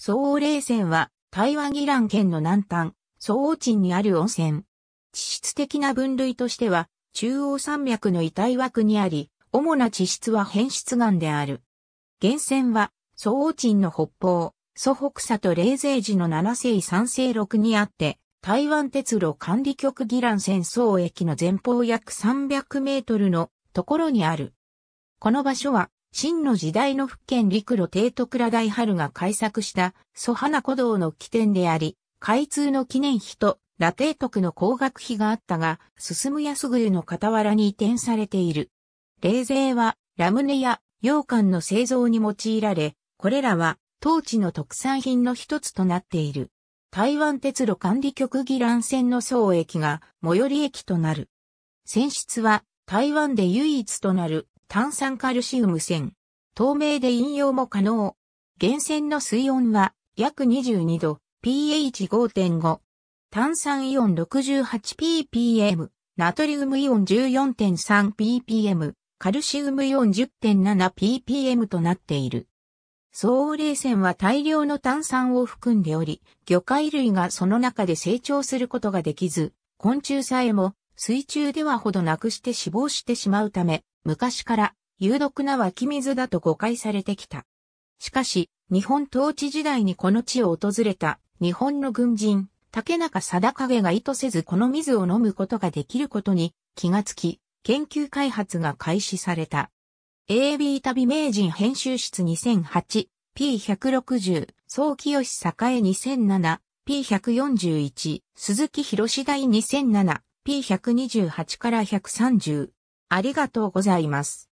総王霊泉は台湾議蘭県の南端、総王鎮にある温泉。地質的な分類としては、中央山脈の遺体枠にあり、主な地質は変質岩である。源泉は、総王鎮の北方、蘇北佐と霊勢寺の七世三世六にあって、台湾鉄路管理局議蘭戦争駅の前方約300メートルのところにある。この場所は真の時代の福建陸路帝都倉大春が開作した蘇花古道の起点であり、開通の記念碑と羅帝徳の工学碑があったが、進む安ぐの傍らに移転されている。冷税はラムネや羊羹の製造に用いられ、これらは当地の特産品の一つとなっている。台湾鉄路管理局議覧線の総駅が最寄り駅となる。選出は台湾で唯一となる炭酸カルシウム線。透明で飲用も可能。源泉の水温は約22度、pH5.5。炭酸イオン 68ppm、ナトリウムイオン 14.3ppm、カルシウムイオン 10.7ppm となっている。総冷泉は大量の炭酸を含んでおり、魚介類がその中で成長することができず、昆虫さえも水中ではほどなくして死亡してしまうため、昔から有毒な湧き水だと誤解されてきた。しかし、日本統治時代にこの地を訪れた日本の軍人、竹中貞影が意図せずこの水を飲むことができることに気がつき、研究開発が開始された。AB 旅名人編集室 2008P160 総清吉栄 2007P141 鈴木博士第 2007P128 から130ありがとうございます。